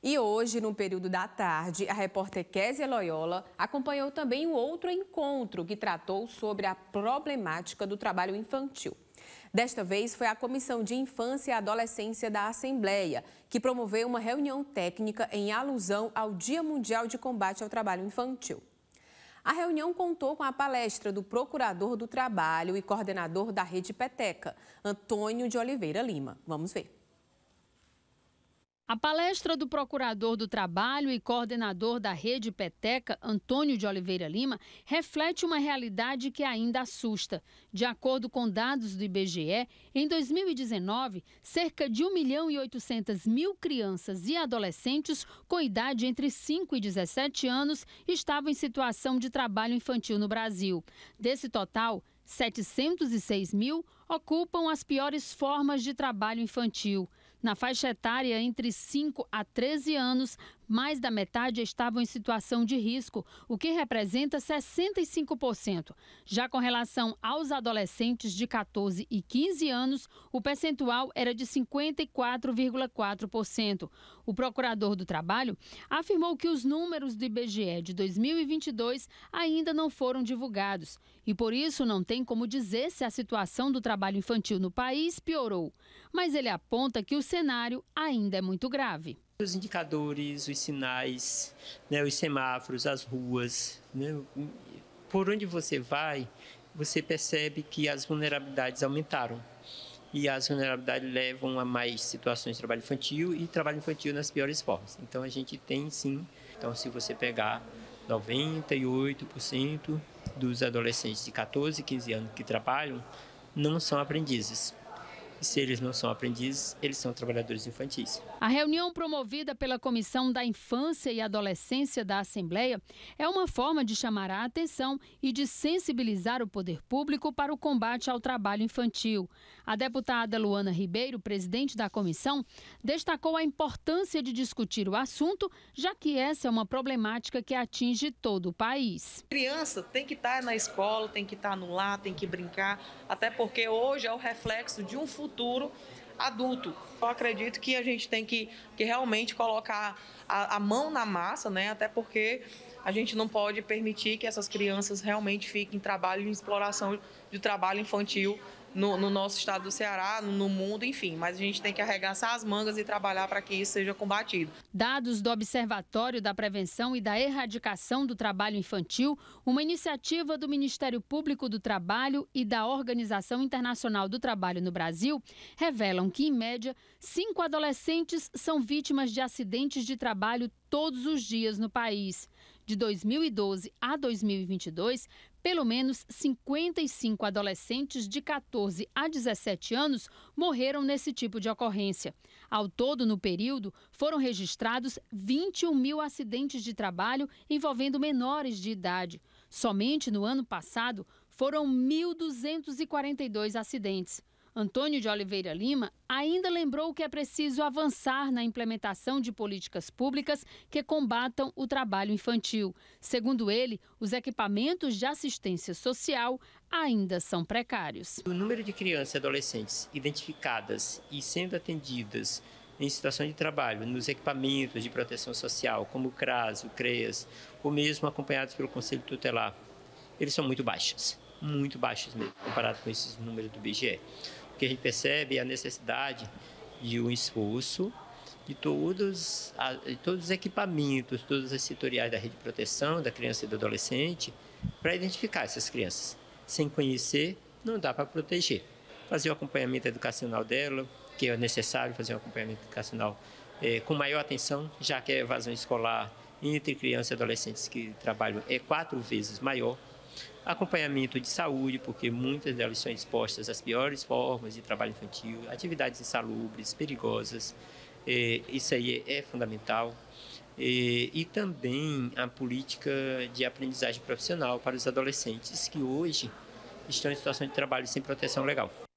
E hoje, no período da tarde, a repórter Késia Loyola acompanhou também um outro encontro que tratou sobre a problemática do trabalho infantil. Desta vez foi a Comissão de Infância e Adolescência da Assembleia, que promoveu uma reunião técnica em alusão ao Dia Mundial de Combate ao Trabalho Infantil. A reunião contou com a palestra do Procurador do Trabalho e coordenador da Rede Peteca, Antônio de Oliveira Lima. Vamos ver. A palestra do procurador do trabalho e coordenador da rede Peteca, Antônio de Oliveira Lima, reflete uma realidade que ainda assusta. De acordo com dados do IBGE, em 2019, cerca de 1 milhão e 800 mil crianças e adolescentes com idade entre 5 e 17 anos estavam em situação de trabalho infantil no Brasil. Desse total, 706 mil ocupam as piores formas de trabalho infantil na faixa etária entre 5 a 13 anos mais da metade estavam em situação de risco, o que representa 65%. Já com relação aos adolescentes de 14 e 15 anos, o percentual era de 54,4%. O procurador do trabalho afirmou que os números do IBGE de 2022 ainda não foram divulgados e por isso não tem como dizer se a situação do trabalho infantil no país piorou. Mas ele aponta que o cenário ainda é muito grave os indicadores, os sinais, né, os semáforos, as ruas, né, por onde você vai, você percebe que as vulnerabilidades aumentaram. E as vulnerabilidades levam a mais situações de trabalho infantil e trabalho infantil nas piores formas. Então a gente tem sim. Então, se você pegar 98% dos adolescentes de 14, 15 anos que trabalham, não são aprendizes. E se eles não são aprendizes, eles são trabalhadores infantis. A reunião promovida pela Comissão da Infância e Adolescência da Assembleia é uma forma de chamar a atenção e de sensibilizar o poder público para o combate ao trabalho infantil. A deputada Luana Ribeiro, presidente da comissão, destacou a importância de discutir o assunto, já que essa é uma problemática que atinge todo o país. criança tem que estar na escola, tem que estar no lar, tem que brincar, até porque hoje é o reflexo de um futuro futuro adulto. Eu acredito que a gente tem que, que realmente colocar a, a, mão na massa, né? Até porque a gente não pode permitir que essas crianças realmente fiquem em trabalho em exploração de trabalho infantil no, no, nosso estado do Ceará, no mundo, enfim. Mas a gente tem que arregaçar as mangas e trabalhar para que isso seja combatido. Dados do Observatório da Prevenção e da Erradicação do Trabalho Infantil, uma iniciativa do Ministério Público do Trabalho e da Organização Internacional do Trabalho no Brasil, revelam que, em média, cinco adolescentes são vítimas de acidentes de trabalho todos os dias no país de 2012 a 2022, pelo menos 55 adolescentes de 14 a 17 anos morreram nesse tipo de ocorrência. Ao todo, no período, foram registrados 21 mil acidentes de trabalho envolvendo menores de idade. Somente no ano passado, foram 1.242 acidentes. Antônio de Oliveira Lima ainda lembrou que é preciso avançar na implementação de políticas públicas que combatam o trabalho infantil. Segundo ele, os equipamentos de assistência social ainda são precários. O número de crianças e adolescentes identificadas e sendo atendidas em situação de trabalho, nos equipamentos de proteção social, como o CRAS, o CREAS, ou mesmo acompanhados pelo Conselho Tutelar, eles são muito baixos, muito baixos mesmo, comparado com esses números do BGE porque a gente percebe a necessidade de um esforço de todos, de todos os equipamentos, todas as setoriais da rede de proteção da criança e do adolescente para identificar essas crianças. Sem conhecer, não dá para proteger. Fazer o acompanhamento educacional dela, que é necessário fazer um acompanhamento educacional é, com maior atenção, já que a evasão escolar entre crianças e adolescentes que trabalham é quatro vezes maior acompanhamento de saúde, porque muitas delas são expostas às piores formas de trabalho infantil, atividades insalubres, perigosas. É, isso aí é, é fundamental. e também a política de aprendizagem profissional para os adolescentes que hoje estão em situação de trabalho sem proteção legal.